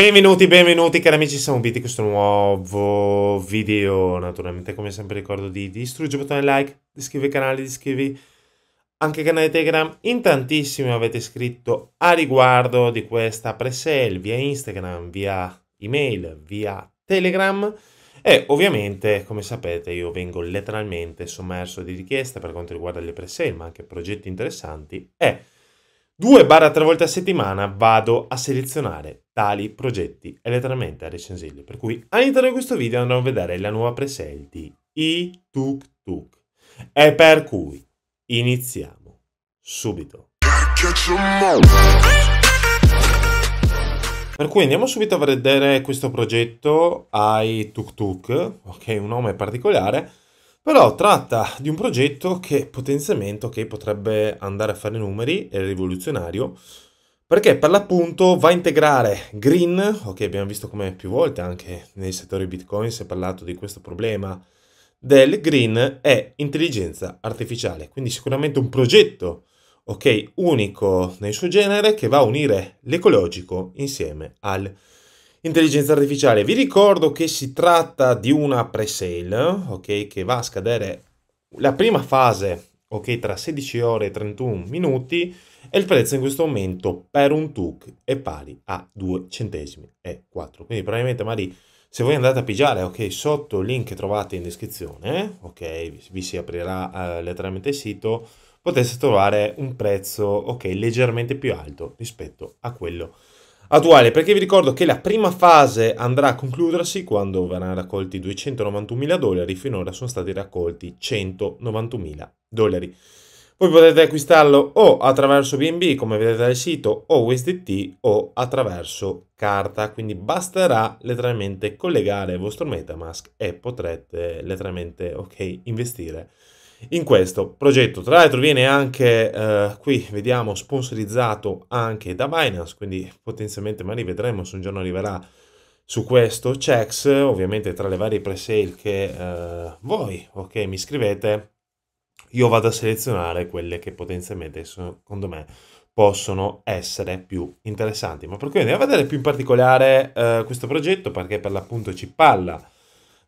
Benvenuti, benvenuti cari amici, siamo Biti, questo nuovo video, naturalmente come sempre ricordo di distruggere il bottone like, di iscrivervi al canale, di iscrivervi anche al canale Telegram, in tantissimi avete scritto a riguardo di questa presale via Instagram, via email, via Telegram e ovviamente come sapete io vengo letteralmente sommerso di richieste per quanto riguarda le presale ma anche progetti interessanti e 2-3 volte a settimana vado a selezionare tali progetti elettramente a recensirli. Per cui all'interno di questo video andremo a vedere la nuova presale di iTukTuk. E per cui iniziamo subito. Per cui andiamo subito a vedere questo progetto iTukTuk, ok, un nome particolare però tratta di un progetto che potenzialmente okay, potrebbe andare a fare numeri, è rivoluzionario, perché per l'appunto va a integrare green, ok abbiamo visto come più volte anche nel settore bitcoin si è parlato di questo problema, del green e intelligenza artificiale, quindi sicuramente un progetto ok unico nel suo genere che va a unire l'ecologico insieme al intelligenza artificiale. Vi ricordo che si tratta di una pre-sale, ok, che va a scadere la prima fase, ok, tra 16 ore e 31 minuti e il prezzo in questo momento per un TUC è pari a 2 centesimi e 4. Quindi probabilmente magari se voi andate a pigiare, ok, sotto il link che trovate in descrizione, ok, vi si aprirà eh, letteralmente il sito, potreste trovare un prezzo, ok, leggermente più alto rispetto a quello che attuale, perché vi ricordo che la prima fase andrà a concludersi quando verranno raccolti 291.000 dollari, finora sono stati raccolti 191.000 dollari. Voi potete acquistarlo o attraverso BNB, come vedete dal sito, o USDT o attraverso carta, quindi basterà letteralmente collegare il vostro Metamask e potrete letteralmente okay, investire in questo progetto. Tra l'altro viene anche eh, qui, vediamo, sponsorizzato anche da Binance, quindi potenzialmente magari vedremo se un giorno arriverà su questo checks, ovviamente tra le varie presale che eh, voi ok, mi scrivete, io vado a selezionare quelle che potenzialmente secondo me possono essere più interessanti. Ma perché andiamo a vedere più in particolare eh, questo progetto? Perché per l'appunto ci parla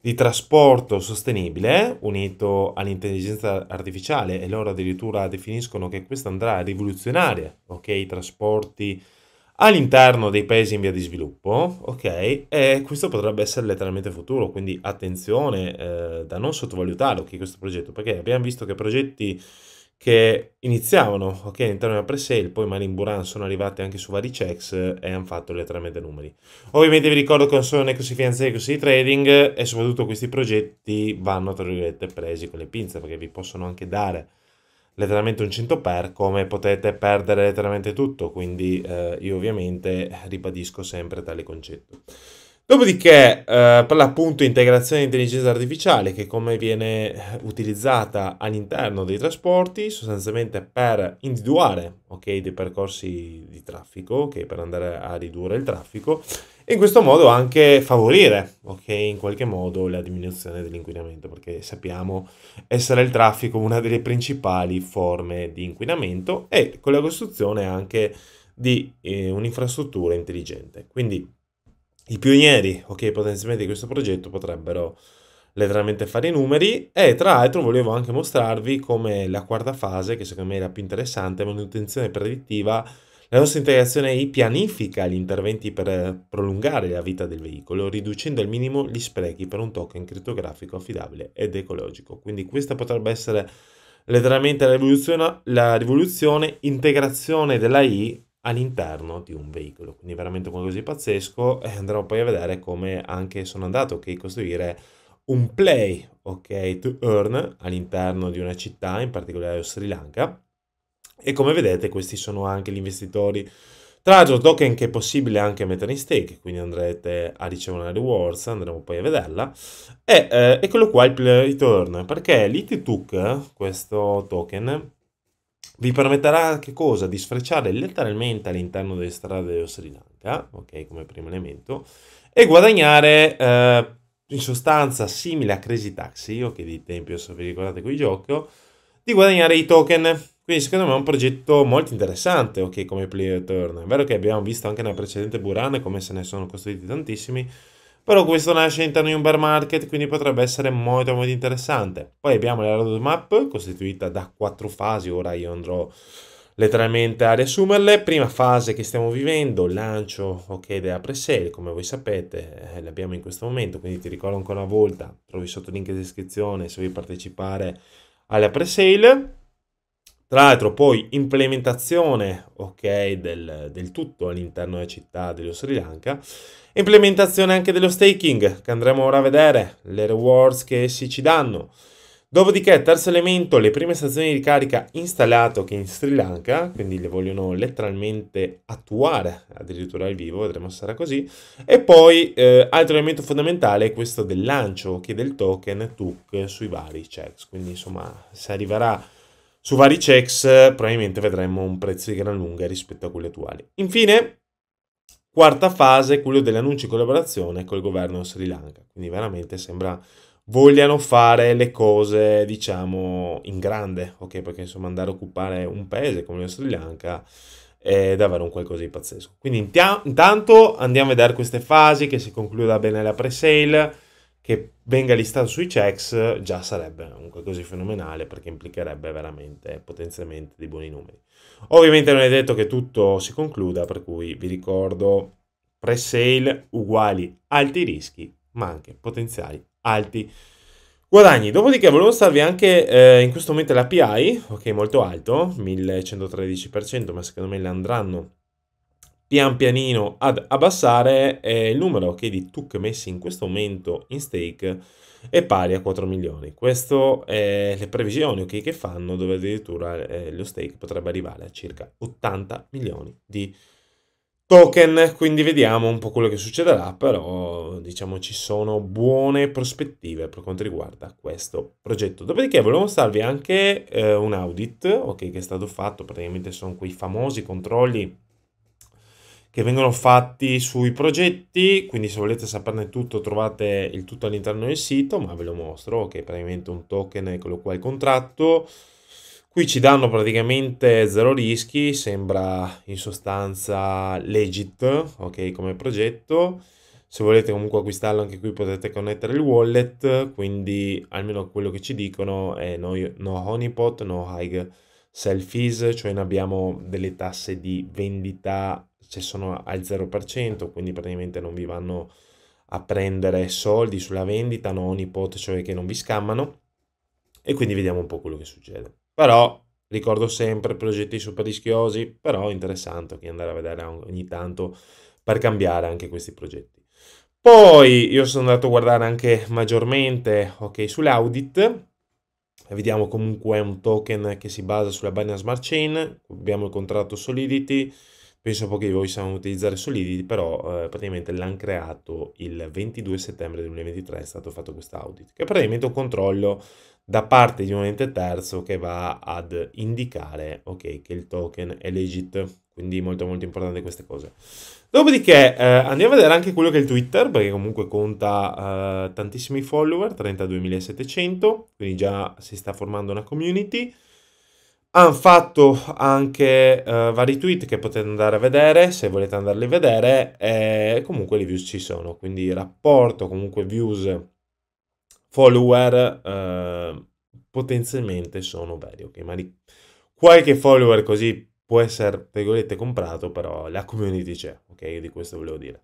di trasporto sostenibile unito all'intelligenza artificiale e loro addirittura definiscono che questo andrà a rivoluzionare okay, i trasporti all'interno dei paesi in via di sviluppo, ok? E questo potrebbe essere letteralmente futuro, quindi attenzione eh, da non sottovalutare okay, questo progetto, perché abbiamo visto che progetti che iniziavano ok, all'interno della pre-sale, poi Malin Buran sono arrivate anche su vari checks e hanno fatto letteralmente numeri. Ovviamente vi ricordo che non sono né così finanziari così trading e soprattutto questi progetti vanno tra virgolette presi con le pinze perché vi possono anche dare letteralmente un 100 per come potete perdere letteralmente tutto, quindi eh, io ovviamente ribadisco sempre tale concetto. Dopodiché, eh, per l'appunto, integrazione di intelligenza artificiale, che come viene eh, utilizzata all'interno dei trasporti, sostanzialmente per individuare okay, dei percorsi di traffico, okay, per andare a ridurre il traffico, e in questo modo anche favorire, okay, in qualche modo, la diminuzione dell'inquinamento, perché sappiamo essere il traffico una delle principali forme di inquinamento e con la costruzione anche di eh, un'infrastruttura intelligente. Quindi, i pionieri, ok, potenzialmente di questo progetto potrebbero letteralmente fare i numeri e tra l'altro volevo anche mostrarvi come la quarta fase, che secondo me è la più interessante, manutenzione predittiva, la nostra integrazione AI pianifica gli interventi per prolungare la vita del veicolo, riducendo al minimo gli sprechi per un token crittografico affidabile ed ecologico. Quindi questa potrebbe essere letteralmente la rivoluzione, la rivoluzione integrazione dell'AI all'interno di un veicolo. Quindi veramente qualcosa di pazzesco e andrò poi a vedere come anche sono andato a okay, costruire un play, ok, to earn all'interno di una città, in particolare Sri Lanka. E come vedete questi sono anche gli investitori tra l'altro token che è possibile anche mettere in stake, quindi andrete a ricevere una rewards, andremo poi a vederla. E eh, eccolo qua il return, perché l'ITTUC, questo token, vi permetterà che cosa? Di sfrecciare letteralmente all'interno delle strade dello Sri Lanka, ok, come primo elemento, e guadagnare eh, in sostanza simile a Crazy Taxi, ok, di Tempio, se vi ricordate quel gioco, di guadagnare i token. Quindi secondo me è un progetto molto interessante, ok, come player turn. È vero che abbiamo visto anche nel precedente Buran come se ne sono costruiti tantissimi, però questo nasce all'interno di un bear market, quindi potrebbe essere molto molto interessante. Poi abbiamo la roadmap costituita da quattro fasi, ora io andrò letteralmente a riassumerle. Prima fase che stiamo vivendo, lancio ok della pre-sale, come voi sapete, eh, l'abbiamo in questo momento, quindi ti ricordo ancora una volta, trovi sotto il link in descrizione se vuoi partecipare alla pre-sale. Tra l'altro poi implementazione okay, del, del, tutto all'interno della città dello Sri Lanka, implementazione anche dello staking che andremo ora a vedere, le rewards che essi ci danno. Dopodiché terzo elemento, le prime stazioni di carica installate che in Sri Lanka, quindi le vogliono letteralmente attuare addirittura al vivo, vedremo se sarà così. E poi eh, altro elemento fondamentale è questo del lancio che del token TUC sui vari checks, quindi insomma se arriverà su vari checks eh, probabilmente vedremo un prezzo di gran lunga rispetto a quelli attuali. Infine, quarta fase, quello degli annunci in collaborazione col governo Sri Lanka. Quindi veramente sembra vogliano fare le cose, diciamo, in grande, ok? Perché insomma andare a occupare un paese come lo Sri Lanka è davvero un qualcosa di pazzesco. Quindi intanto andiamo a vedere queste fasi che si concluda bene la pre-sale che venga listato sui checks già sarebbe un qualcosa di fenomenale perché implicherebbe veramente potenzialmente dei buoni numeri. Ovviamente non è detto che tutto si concluda, per cui vi ricordo pre-sale uguali alti rischi, ma anche potenziali alti guadagni. Dopodiché volevo starvi anche eh, in questo momento l'API, ok, molto alto, 1113%, ma secondo me le andranno pian pianino ad abbassare eh, il numero che di TUC messi in questo momento in stake è pari a 4 milioni. Queste sono le previsioni okay, che fanno dove addirittura eh, lo stake potrebbe arrivare a circa 80 milioni di token, quindi vediamo un po' quello che succederà, però diciamo ci sono buone prospettive per quanto riguarda questo progetto. Dopodiché volevo mostrarvi anche eh, un audit, ok, che è stato fatto, praticamente sono quei famosi controlli che vengono fatti sui progetti, quindi se volete saperne tutto trovate il tutto all'interno del sito, ma ve lo mostro che è praticamente un token, eccolo qua il contratto. Qui ci danno praticamente zero rischi, sembra in sostanza legit, ok, come progetto. Se volete comunque acquistarlo anche qui potete connettere il wallet, quindi almeno quello che ci dicono è no, no honeypot, no high selfies, cioè ne abbiamo delle tasse di vendita cioè sono al 0%, quindi praticamente non vi vanno a prendere soldi sulla vendita, non hanno ipotesi cioè che non vi scammano e quindi vediamo un po' quello che succede. Però ricordo sempre progetti super rischiosi, però interessante che andare a vedere ogni tanto per cambiare anche questi progetti. Poi io sono andato a guardare anche maggiormente okay, sull'audit, vediamo comunque un token che si basa sulla Binance Smart Chain, abbiamo il contratto Solidity, Penso pochi di voi sanno utilizzare Solidity, però eh, praticamente l'hanno creato il 22 settembre 2023, è stato fatto questo audit, che è praticamente un controllo da parte di un ente terzo che va ad indicare okay, che il token è legit, quindi molto molto importante queste cose. Dopodiché eh, andiamo a vedere anche quello che è il Twitter, perché comunque conta eh, tantissimi follower, 32.700, quindi già si sta formando una community hanno fatto anche uh, vari tweet che potete andare a vedere se volete andarli a vedere e comunque le views ci sono quindi rapporto comunque views follower uh, potenzialmente sono veri ok magari qualche follower così può essere, virgolette, comprato, però la community c'è, ok? Di questo volevo dire.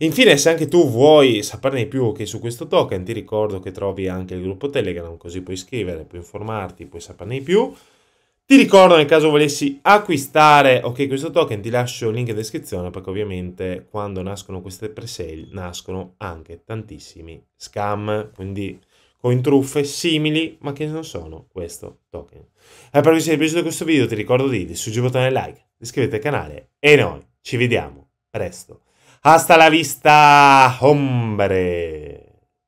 Infine, se anche tu vuoi saperne di più okay, su questo token, ti ricordo che trovi anche il gruppo Telegram, così puoi scrivere puoi informarti, puoi saperne di più. Ti ricordo nel caso volessi acquistare, ok, questo token, ti lascio il link in descrizione perché ovviamente quando nascono queste presale nascono anche tantissimi scam, quindi con truffe simili ma che non sono questo token. Allora, se ti è piaciuto questo video ti ricordo di distruggere il bottone like, iscriviti al canale e noi ci vediamo presto. Hasta la vista, hombre!